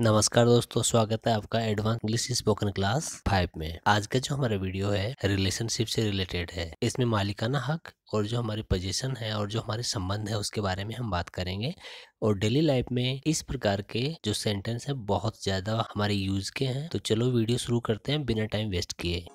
नमस्कार दोस्तों स्वागत है आपका advance English spoken class five में आज का जो हमारा वीडियो है रिलेशनशिप से रिलेटेड है इसमें मालिकाना हक और जो हमारी पोजीशन है और जो हमारे संबंध है उसके बारे में हम बात करेंगे और डेली लाइफ में इस प्रकार के जो सेंटेंस है बहुत ज़्यादा हमारे यूज के हैं तो चलो वीडियो शुरू करते हैं बिना टाइम वेस्ट किए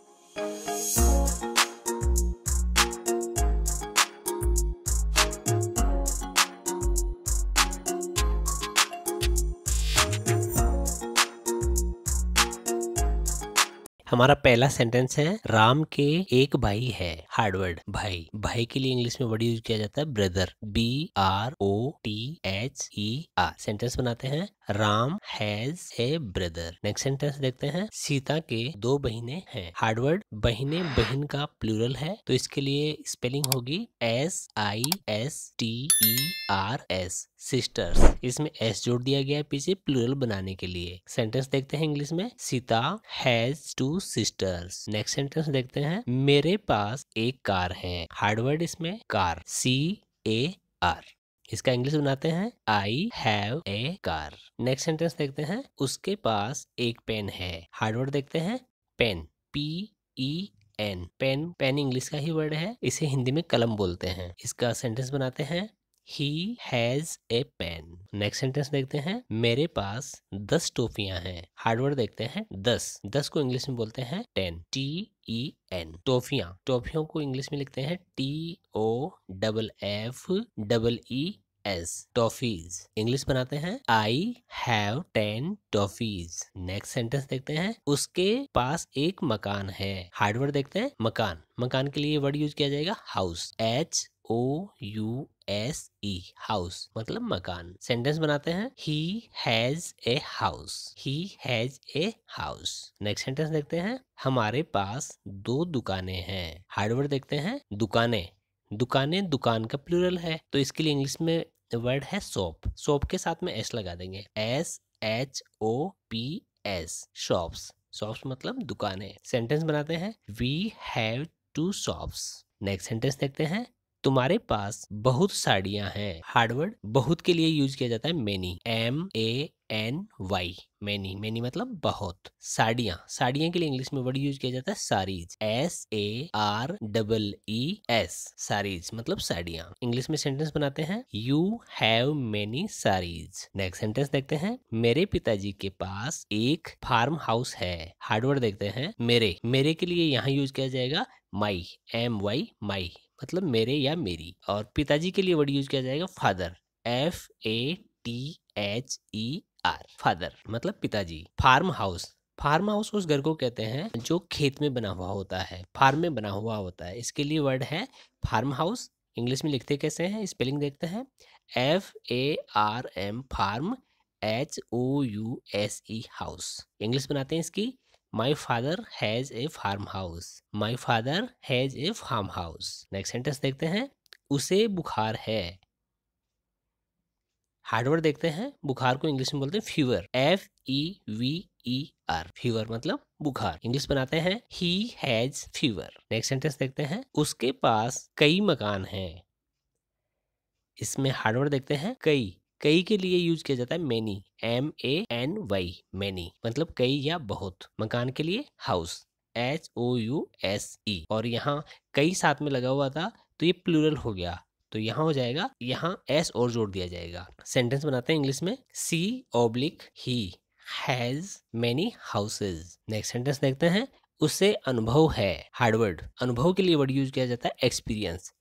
हमारा पहला सेंटेंस है राम के एक भाई है हार्डवर्ड भाई भाई के लिए इंग्लिश में वर्ड यूज किया जाता है brother B R O T H E R sentence बनाते हैं Ram has a brother next sentence देखते हैं सीता के दो बहिने हैं हार्डवर्ड बहिने बहन का प्लूरल है तो इसके लिए स्पेलिंग होगी S I S T E R S sisters इसमें एस जोड़ दिया गया है पीछे प्लूरल बनाने के लिए सेंटेंस देखते हैं इंग्लिश में Sita has two sisters next sentence देखते हैं मेरे पास एक कार है हार्डवर्ड इसमें कार सी ए आर इसका इंग्लिश बनाते हैं I have a car next sentence देखते हैं उसके पास एक पेन है हार्डवर्ड देखते हैं pen P E N pen pen English का ही वर्ड है इसे हिंदी में कलम बोलते हैं इसका सेंटेंस बनाते हैं he has a pen next sentence देखते हैं मेरे पास दस टोफिया हैं हार्डवर्ड देखते हैं दस दस को इंग्लिश में बोलते हैं ten T E e N टोफिया टोफियों को इंग्लिश में लिखते हैं T O double F double E S toffees English बनाते हैं I have ten toffees next sentence देखते हैं उसके पास एक मकान है हार्डवर्ड देखते हैं मकान मकान के लिए वर्ड यूज किया जाएगा house H O U S E house मतलब मकान सेंटेंस बनाते हैं he has a house he has a house next sentence देखते हैं हमारे पास दो दुकानें हैं हार्डवेयर देखते हैं दुकानें दुकानें दुकान का प्लूरल है तो इसके लिए इंग्लिश में वर्ड है शॉप शॉप के साथ में एस लगा देंगे S H O P S shops shops मतलब दुकानें सेंटेंस बनाते हैं we have two shops next sentence देखते हैं तुम्हारे पास बहुत साड़ियां हैं हार्डवर्ड बहुत के लिए यूज किया जाता है many M A N Y many many मतलब बहुत साड़ियां साड़ियां के लिए इंग्लिश में वर्ड यूज किया जाता है sarees S A R double E S sarees मतलब साड़ियां इंग्लिश में सेंटेंस बनाते हैं you have many sarees next sentence देखते हैं मेरे पिताजी के पास एक फार्म हाउस है हार्डवर्ड देखते हैं मेरे मेरे के लिए यहाँ यूज किया जाएगा माई एम वाई माई मतलब मेरे या मेरी और पिताजी के लिए वर्ड यूज किया जाएगा father F A T H E R father मतलब पिताजी फार्म हाउस फार्म हाउस उस घर को कहते हैं जो खेत में बना हुआ होता है फार्म में बना हुआ होता है इसके लिए वर्ड है फार्म हाउस इंग्लिश में लिखते कैसे हैं स्पेलिंग देखते हैं F A R M farm H O U S E house English बनाते हैं इसकी My father has a farmhouse. My father has a farmhouse. Next sentence देखते हैं उसे बुखार है हार्डवर्ड देखते हैं बुखार को इंग्लिश में बोलते हैं fever F E V E R fever मतलब बुखार इंग्लिश बनाते हैं he has fever next sentence देखते हैं उसके पास कई मकान हैं इसमें हार्डवर्ड देखते हैं कई कई के लिए यूज किया जाता है many M A N Y many मतलब कई या बहुत मकान के लिए house H O U S E और यहाँ कई साथ में लगा हुआ था तो ये प्लूरल हो गया तो यहाँ हो जाएगा यहाँ एस और जोड़ दिया जाएगा सेंटेंस बनाते हैं इंग्लिश में she oblique he has many houses next sentence देखते हैं उसे अनुभव है हार्डवर्ड अनुभव के लिए वर्ड यूज किया जाता है experience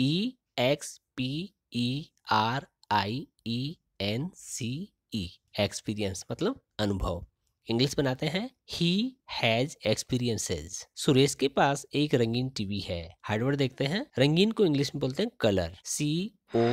E X P E R I E N C E experience मतलब अनुभव इंग्लिश बनाते हैं ही हैज एक्सपीरियंसेस सुरेश के पास एक रंगीन टीवी है हार्डवेयर देखते हैं रंगीन को इंग्लिश में बोलते हैं colour C O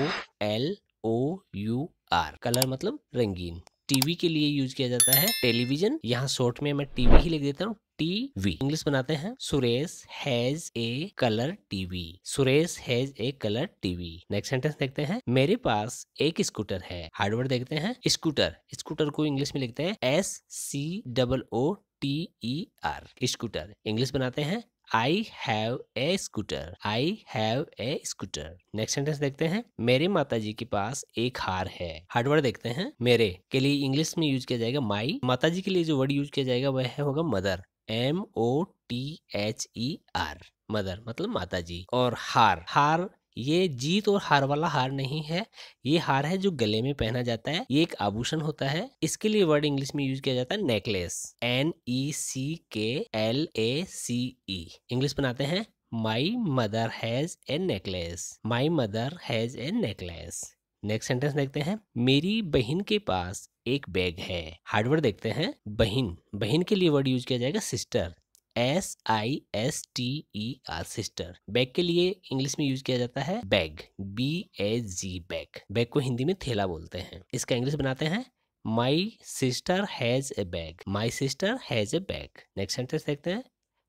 L O U R colour मतलब रंगीन टीवी के लिए यूज किया जाता है टेलीविजन यहाँ शॉर्ट में मैं टीवी ही लिख देता हूँ टीवी इंग्लिश बनाते हैं Suresh has a colour TV Suresh has a colour TV next sentence देखते हैं मेरे पास एक स्कूटर है हार्डवेयर देखते हैं स्कूटर स्कूटर को इंग्लिश में लिखते हैं S C double O T E R scooter English बनाते हैं I have a scooter. I have a scooter Next sentence देखते हैं मेरे माता जी के पास एक हार है हार्डवर्ड देखते हैं मेरे के लिए इंग्लिश में यूज किया जाएगा माई माता जी के लिए जो वर्ड यूज किया जाएगा वह होगा mother M O T H E R mother मतलब माता जी और हार हार ये जीत और हार वाला हार नहीं है ये हार है जो गले में पहना जाता है ये एक आभूषण होता है इसके लिए वर्ड इंग्लिश में यूज किया जाता है नेकलेस एन ई सी के L A C E English बनाते हैं my mother has a necklace my mother has a necklace next sentence देखते हैं मेरी बहन के पास एक बैग है हार्डवर्ड देखते हैं बहन बहन के लिए वर्ड यूज किया जाएगा sister S I S T E R sister bag के लिए इंग्लिश में यूज किया जाता है bag B A G bag bag को हिंदी में थैला बोलते हैं इसका इंग्लिश बनाते हैं my sister has a bag my sister has a bag next sentence देखते हैं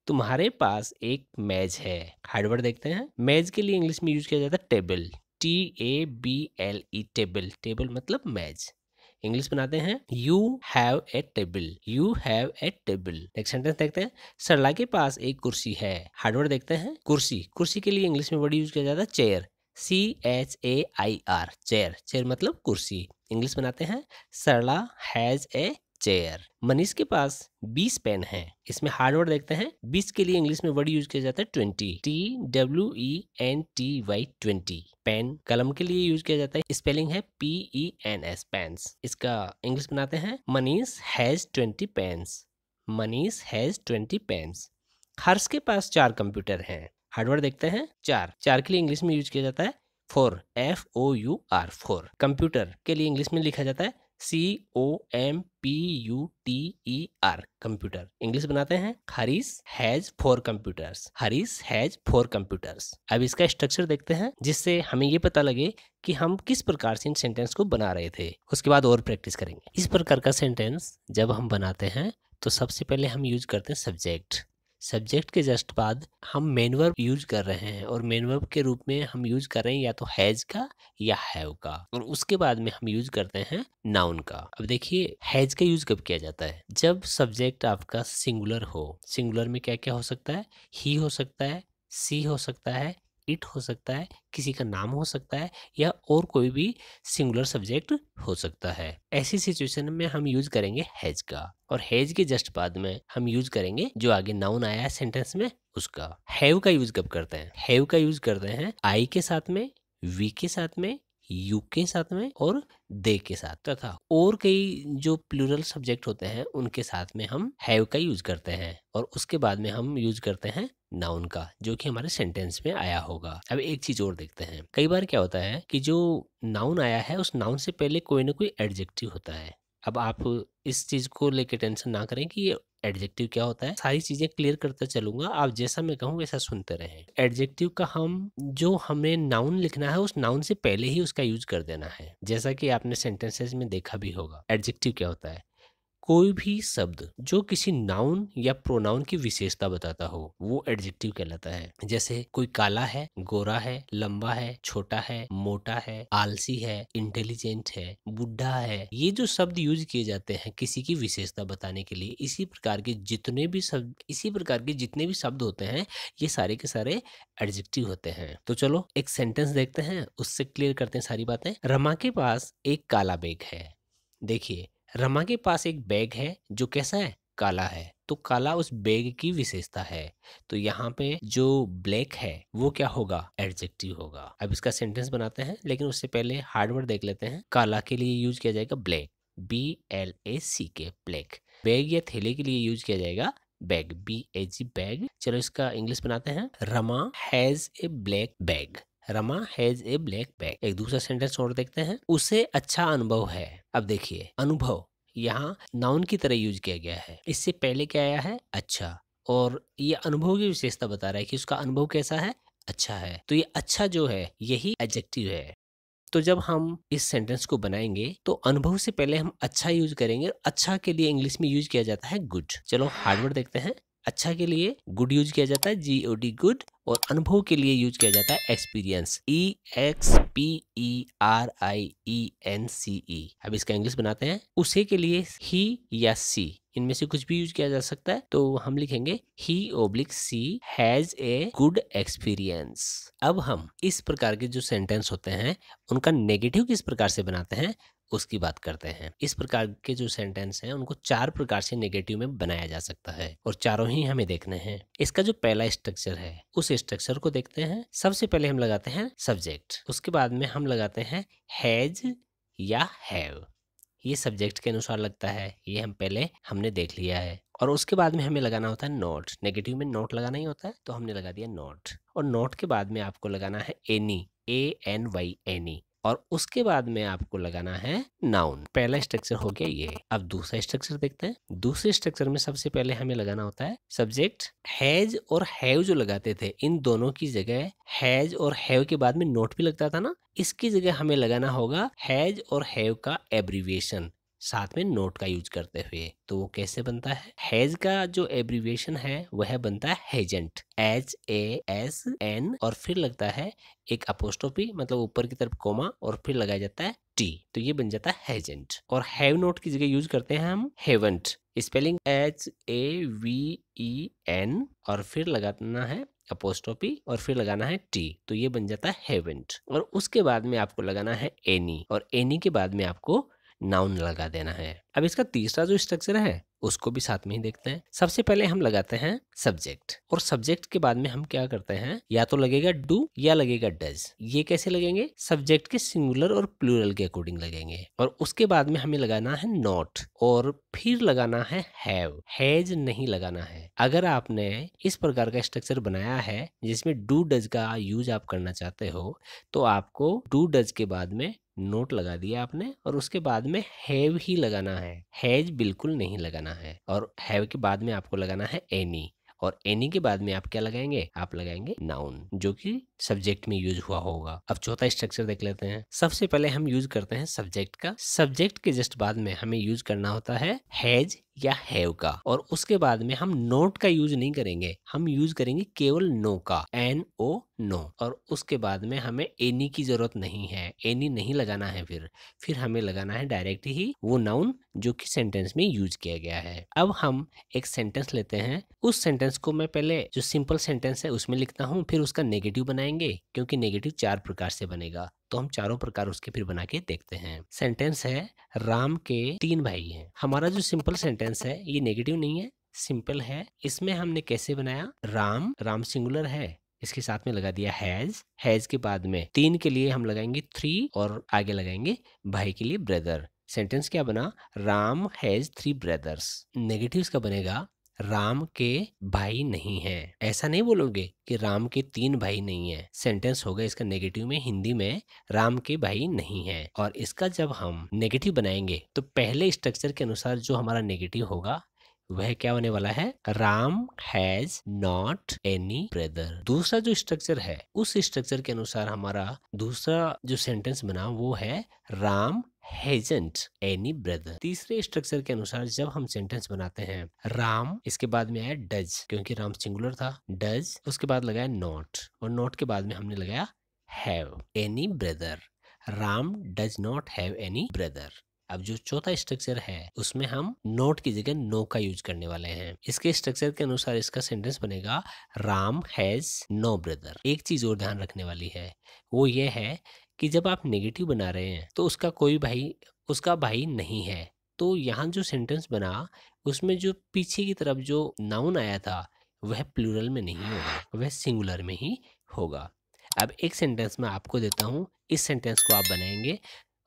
तुम्हारे पास एक मेज है हार्डवर्ड देखते हैं मेज के लिए इंग्लिश में यूज किया जाता है table T A B L E table table मतलब मेज इंग्लिश बनाते हैं you have a table you have a table next sentence देखते हैं सरला के पास एक कुर्सी है हार्डवर्ड देखते हैं कुर्सी कुर्सी के लिए इंग्लिश में वर्ड यूज किया जाता है chair C H A I R chair chair मतलब कुर्सी इंग्लिश बनाते हैं Sarla has a chair Manish के पास 20 पेन है इसमें वर्ड देखते हैं 20 के लिए इंग्लिश में वर्ड यूज किया जाता है twenty T W E N T Y twenty pen कलम के लिए यूज किया जाता है स्पेलिंग है P E N S pen इसका इंग्लिश बनाते हैं Manish has twenty pens Manish has twenty pens Harsh के पास चार कंप्यूटर हैं हार्डवर्ड देखते हैं चार चार के लिए इंग्लिश में यूज किया जाता है four F O U R four computer के लिए इंग्लिश में लिखा जाता है C O M P U T E R computer English बनाते हैं Harish has four computers Harish has four computers अब इसका स्ट्रक्चर देखते हैं जिससे हमें ये पता लगे कि हम किस प्रकार से इन सेंटेंस को बना रहे थे उसके बाद और प्रैक्टिस करेंगे इस प्रकार का सेंटेंस जब हम बनाते हैं तो सबसे पहले हम यूज करते हैं सब्जेक्ट सब्जेक्ट के जस्ट बाद हम मेन वर्ब यूज कर रहे हैं और मेन वर्ब के रूप में हम यूज कर रहे हैं या तो हैज का या हैव का और उसके बाद में हम यूज करते हैं नाउन का अब देखिए हैज का यूज कब किया जाता है जब सब्जेक्ट आपका सिंगुलर हो सिंगुलर में क्या क्या हो सकता है ही हो सकता है सी हो सकता है इट हो सकता है किसी का नाम हो सकता है या और कोई भी सिंगुलर सब्जेक्ट हो सकता है ऐसी सिचुएशन में हम यूज करेंगे हैज का और हैज के जस्ट बाद में हम यूज करेंगे जो आगे नाउन आया है सेंटेंस में उसका हैव का यूज कब करते हैं हैव का यूज करते हैं आई के साथ में वी के साथ में यू के साथ में और दे के साथ तथा और कई जो प्लूरल सब्जेक्ट होते हैं उनके साथ में हम हैव का यूज करते हैं और उसके बाद में हम यूज करते हैं नाउन का जो कि हमारे सेंटेंस में आया होगा अब एक चीज और देखते हैं कई बार क्या होता है कि जो नाउन आया है उस नाउन से पहले कोई ना कोई एडजेक्टिव होता है अब आप इस चीज को लेके टेंशन ना करें कि ये एडजेक्टिव क्या होता है सारी चीजें क्लियर करता चलूंगा आप जैसा मैं कहूँ वैसा सुनते रहे एडजेक्टिव का हम जो हमें नाउन लिखना है उस नाउन से पहले ही उसका यूज कर देना है जैसा कि आपने सेंटेंसेज में देखा भी होगा एडजेक्टिव क्या होता है कोई भी शब्द जो किसी नाउन या प्रोनाउन की विशेषता बताता हो वो एडजेक्टिव कहलाता है जैसे कोई काला है गोरा है लंबा है छोटा है मोटा है आलसी है इंटेलिजेंट है बुढ़ा है ये जो शब्द यूज किए जाते हैं किसी की विशेषता बताने के लिए इसी प्रकार के जितने भी शब्द इसी प्रकार के जितने भी शब्द होते हैं ये सारे के सारे एडजेक्टिव होते हैं तो चलो एक सेंटेंस देखते हैं उससे क्लियर करते हैं सारी बातें रमा के पास एक काला बैग है देखिए रमा के पास एक बैग है जो कैसा है काला है तो काला उस बैग की विशेषता है तो यहाँ पे जो ब्लैक है वो क्या होगा एडजेक्टिव होगा अब इसका सेंटेंस बनाते हैं लेकिन उससे पहले हार्डवर्ड देख लेते हैं काला के लिए यूज किया जाएगा black B L A C K black bag या थैले के लिए यूज किया जाएगा bag B H G bag चलो इसका इंग्लिश बनाते हैं Rama has a black bag Rama has a black bag एक दूसरा सेंटेंस और देखते हैं उसे अच्छा अनुभव है अब देखिए अनुभव यहाँ नाउन की तरह यूज किया गया है इससे पहले क्या आया है अच्छा और ये अनुभव की विशेषता बता रहा है कि उसका अनुभव कैसा है अच्छा है तो ये अच्छा जो है यही एडजेक्टिव है तो जब हम इस सेंटेंस को बनाएंगे तो अनुभव से पहले हम अच्छा यूज करेंगे अच्छा के लिए इंग्लिश में यूज किया जाता है गुड चलो हार्डवर्ड देखते हैं अच्छा के लिए गुड यूज किया जाता है जी ओ डी गुड और अनुभव के लिए यूज किया जाता है experience E X P E R I E N C E अब इसका इंग्लिश बनाते हैं उसे के लिए ही या सी इनमें से कुछ भी यूज किया जा सकता है तो हम लिखेंगे he oblique she has a good experience अब हम इस प्रकार के जो सेंटेंस होते हैं उनका नेगेटिव किस प्रकार से बनाते हैं उसकी बात करते हैं इस प्रकार के जो सेंटेंस हैं उनको चार प्रकार से नेगेटिव में बनाया जा सकता है और चारों ही हमें देखने हैं इसका जो पहला स्ट्रक्चर है उस स्ट्रक्चर को देखते हैं सबसे पहले हम लगाते हैं सब्जेक्ट उसके बाद में हम लगाते हैं हैज या हैव ये सब्जेक्ट के अनुसार लगता है ये हम पहले हमने देख लिया है और उसके बाद में हमें लगाना होता है नोट नेगेटिव में नोट लगाना ही होता है तो हमने लगा दिया नोट और नोट के बाद में आपको लगाना है any A N Y any और उसके बाद में आपको लगाना है नाउन पहला स्ट्रक्चर हो गया ये अब दूसरा स्ट्रक्चर देखते हैं दूसरे स्ट्रक्चर में सबसे पहले हमें लगाना होता है सब्जेक्ट हैज और हैव जो लगाते थे इन दोनों की जगह हैज और हैव के बाद में नोट भी लगता था ना इसकी जगह हमें लगाना होगा हैज और हैव का एब्रीविएशन साथ में नोट का यूज करते हुए तो वो कैसे बनता है हैज का जो एब्रीविएशन है वह बनता है hasn't H A S N और फिर लगता है एक अपोस्टोपी मतलब ऊपर की तरफ कोमा और फिर लगाया जाता है टी तो ये बन जाता है हेजेंट और हैव नोट की जगह यूज करते हैं हम haven't spelling H A V E N और फिर लगाना है अपोस्टोपी और फिर लगाना है टी तो ये बन जाता है हेवेंट और उसके बाद में आपको लगाना है एनी और एनी के बाद में आपको नाउन लगा देना है अब इसका तीसरा जो स्ट्रक्चर है उसको भी साथ में ही देखते हैं सबसे पहले हम लगाते हैं सब्जेक्ट और सब्जेक्ट के बाद में हम क्या करते हैं या तो लगेगा डू या लगेगा डज ये कैसे लगेंगे सब्जेक्ट के सिंगुलर और प्लूरल के अकॉर्डिंग लगेंगे और उसके बाद में हमें लगाना है नॉट और फिर लगाना है हैव हैज नहीं लगाना है अगर आपने इस प्रकार का स्ट्रक्चर बनाया है जिसमें डू डज का यूज आप करना चाहते हो तो आपको डू डज के बाद में नोट लगा दिया आपने और उसके बाद में हैव ही लगाना है हैज बिल्कुल नहीं लगाना है और हैव के बाद में आपको लगाना है एनी और एनी के बाद में आप क्या लगाएंगे आप लगाएंगे नाउन जो कि सब्जेक्ट में यूज हुआ होगा अब चौथा स्ट्रक्चर देख लेते हैं सबसे पहले हम यूज करते हैं सब्जेक्ट का सब्जेक्ट के जस्ट बाद में हमें यूज करना होता है हैज या हैव का और उसके बाद में हम नोट का यूज नहीं करेंगे हम यूज करेंगे केवल नो का एन ओ नो और उसके बाद में हमें एनी की जरूरत नहीं है एनी नहीं लगाना है फिर फिर हमें लगाना है डायरेक्ट ही वो नाउन जो कि सेंटेंस में यूज किया गया है अब हम एक सेंटेंस लेते हैं उस सेंटेंस को मैं पहले जो सिंपल सेंटेंस है उसमें लिखता हूँ फिर उसका नेगेटिव बनाए बनाएंगे क्योंकि नेगेटिव चार प्रकार से बनेगा तो हम चारों प्रकार उसके फिर बना के देखते हैं सेंटेंस है राम के तीन भाई हैं हमारा जो सिंपल सेंटेंस है ये नेगेटिव नहीं है सिंपल है इसमें हमने कैसे बनाया राम राम सिंगुलर है इसके साथ में लगा दिया हैज हैज के बाद में तीन के लिए हम लगाएंगे थ्री और आगे लगाएंगे भाई के लिए ब्रदर सेंटेंस क्या बना Ram has three brothers negative का बनेगा राम के भाई नहीं है ऐसा नहीं बोलोगे कि राम के तीन भाई नहीं है सेंटेंस होगा इसका नेगेटिव में हिंदी में राम के भाई नहीं है और इसका जब हम नेगेटिव बनाएंगे तो पहले स्ट्रक्चर के अनुसार जो हमारा नेगेटिव होगा वह क्या होने वाला है Ram has not any brother दूसरा जो स्ट्रक्चर है उस स्ट्रक्चर के अनुसार हमारा दूसरा जो सेंटेंस बना वो है राम हैजेंट एनी ब्रदर तीसरे स्ट्रक्चर के अनुसार जब हम सेंटेंस बनाते हैं राम इसके बाद में आया डज क्योंकि राम सिंगुलर था डज उसके बाद लगाया नॉट और नॉट के बाद में हमने लगाया have any brother Ram does not have any brother अब जो चौथा स्ट्रक्चर है उसमें हम नोट की जगह नो का यूज करने वाले हैं इसके स्ट्रक्चर के अनुसार इसका सेंटेंस बनेगा राम हैज नो ब्रदर एक चीज और ध्यान रखने वाली है वो ये है कि जब आप नेगेटिव बना रहे हैं तो उसका कोई भाई उसका भाई नहीं है तो यहाँ जो सेंटेंस बना उसमें जो पीछे की तरफ जो नाउन आया था वह प्लूरल में नहीं होगा वह सिंगुलर में ही होगा अब एक सेंटेंस मैं आपको देता हूँ इस सेंटेंस को आप बनाएंगे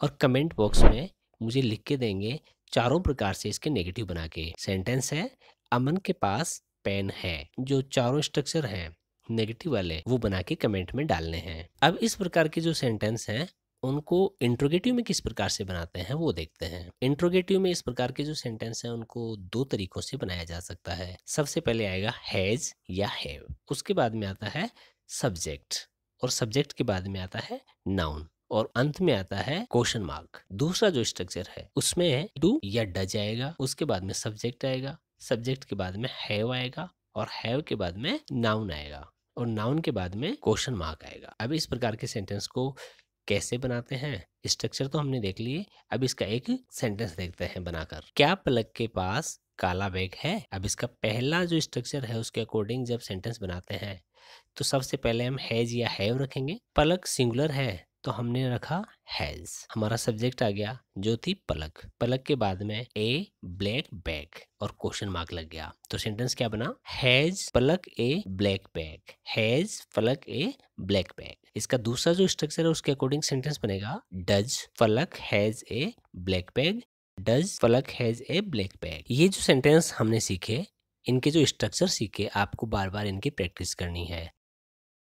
और कमेंट बॉक्स में मुझे लिख के देंगे चारों प्रकार से इसके नेगेटिव बना के सेंटेंस है अमन के पास पेन है जो चारों स्ट्रक्चर हैं नेगेटिव वाले वो बना के कमेंट में डालने हैं अब इस प्रकार के जो सेंटेंस हैं उनको इंट्रोगेटिव में किस प्रकार से बनाते हैं वो देखते हैं इंट्रोगेटिव में इस प्रकार के जो सेंटेंस हैं उनको दो तरीकों से बनाया जा सकता है सबसे पहले आएगा हैज या हैव उसके बाद में आता है सब्जेक्ट और सब्जेक्ट के बाद में आता है नाउन और अंत में आता है क्वेश्चन मार्क दूसरा जो स्ट्रक्चर है उसमें डू या डज आएगा उसके बाद में सब्जेक्ट आएगा सब्जेक्ट के बाद में हैव आएगा और हैव के बाद में नाउन आएगा और नाउन के बाद में क्वेश्चन मार्क आएगा अब इस प्रकार के सेंटेंस को कैसे बनाते हैं स्ट्रक्चर तो हमने देख लिए अब इसका एक सेंटेंस देखते हैं बनाकर क्या पलक के पास काला बैग है अब इसका पहला जो स्ट्रक्चर है उसके अकॉर्डिंग जब सेंटेंस बनाते हैं तो सबसे पहले हम हैज या हैव रखेंगे पलक सिंगुलर है तो हमने रखा हैज हमारा सब्जेक्ट आ गया जो थी पलक पलक के बाद में ए ब्लैक बैग और क्वेश्चन मार्क लग गया तो सेंटेंस क्या बना has Palak a black bag has Palak a black bag इसका दूसरा जो स्ट्रक्चर है उसके अकॉर्डिंग सेंटेंस बनेगा does Palak has a black bag does Palak has a black bag ये जो सेंटेंस हमने सीखे इनके जो स्ट्रक्चर सीखे आपको बार बार इनकी प्रैक्टिस करनी है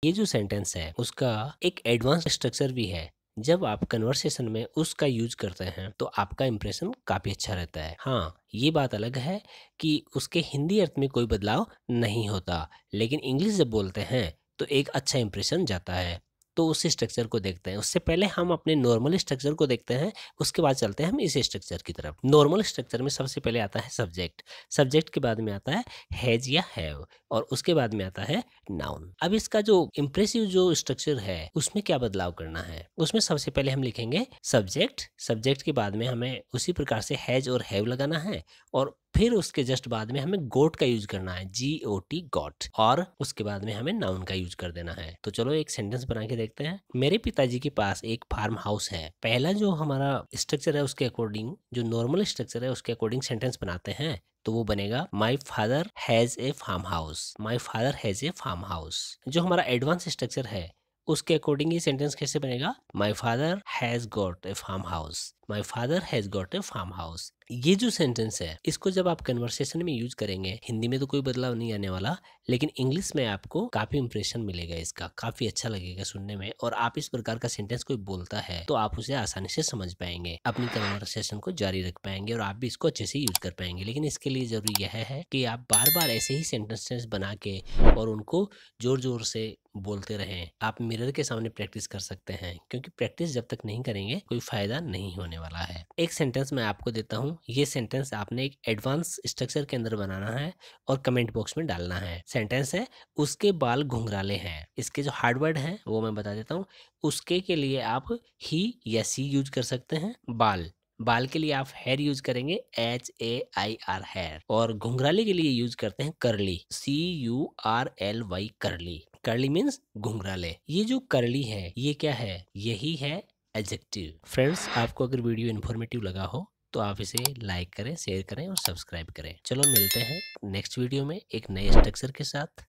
ये जो सेंटेंस है उसका एक एडवांस स्ट्रक्चर भी है जब आप कन्वर्सेशन में उसका यूज करते हैं तो आपका इम्प्रेशन काफ़ी अच्छा रहता है हाँ ये बात अलग है कि उसके हिंदी अर्थ में कोई बदलाव नहीं होता लेकिन इंग्लिश जब बोलते हैं तो एक अच्छा इम्प्रेशन जाता है तो उस स्ट्रक्चर को देखते हैं उससे पहले हम अपने नॉर्मल स्ट्रक्चर को देखते हैं उसके बाद चलते हैं हम इस स्ट्रक्चर की तरफ नॉर्मल स्ट्रक्चर में सबसे पहले आता है सब्जेक्ट सब्जेक्ट के बाद में आता है हैज या हैव और उसके बाद में आता है नाउन अब इसका जो इम्प्रेसिव जो स्ट्रक्चर है उसमें क्या बदलाव करना है उसमें सबसे पहले हम लिखेंगे सब्जेक्ट सब्जेक्ट के बाद में हमें उसी प्रकार से हैज और हैव लगाना है और फिर उसके जस्ट बाद में हमें गोट का यूज करना है जी ओ टी गोट और उसके बाद में हमें नाउन का यूज कर देना है तो चलो एक सेंटेंस बना के देख देखते हैं मेरे पिताजी के पास एक फार्म हाउस है पहला जो हमारा स्ट्रक्चर है उसके अकॉर्डिंग जो नॉर्मल स्ट्रक्चर है उसके अकॉर्डिंग सेंटेंस बनाते हैं तो वो बनेगा my father has a farm house my father has a farm house जो हमारा एडवांस स्ट्रक्चर है उसके अकॉर्डिंग ये सेंटेंस कैसे बनेगा my father has got a farm house my father has got a farm house ये जो सेंटेंस है इसको जब आप कन्वर्सेशन में यूज करेंगे हिंदी में तो कोई बदलाव नहीं आने वाला लेकिन इंग्लिश में आपको काफी इंप्रेशन मिलेगा इसका काफी अच्छा लगेगा सुनने में और आप इस प्रकार का सेंटेंस कोई बोलता है तो आप उसे आसानी से समझ पाएंगे अपनी कन्वर्सेशन को जारी रख पाएंगे और आप भी इसको अच्छे से यूज कर पाएंगे लेकिन इसके लिए जरूरी यह है कि आप बार बार ऐसे ही सेंटेंसेस बना के और उनको जोर जोर से बोलते रहें आप मिरर के सामने प्रैक्टिस कर सकते हैं क्योंकि प्रैक्टिस जब तक नहीं करेंगे कोई फायदा नहीं होने होने वाला है एक सेंटेंस मैं आपको देता हूँ ये सेंटेंस आपने एक एडवांस स्ट्रक्चर के अंदर बनाना है और कमेंट बॉक्स में डालना है सेंटेंस है उसके बाल घुंघराले हैं इसके जो हार्डवर्ड हैं वो मैं बता देता हूँ उसके के लिए आप ही या सी यूज कर सकते हैं बाल बाल के लिए आप हेयर यूज करेंगे H A I R hair और घुंघराले के लिए यूज करते हैं curly C U R L Y curly curly means घुंघराले ये जो करली है ये क्या है यही है एडजेक्टिव फ्रेंड्स आपको अगर वीडियो इन्फॉर्मेटिव लगा हो तो आप इसे लाइक करें शेयर करें और सब्सक्राइब करें चलो मिलते हैं नेक्स्ट वीडियो में एक नए स्ट्रक्चर के साथ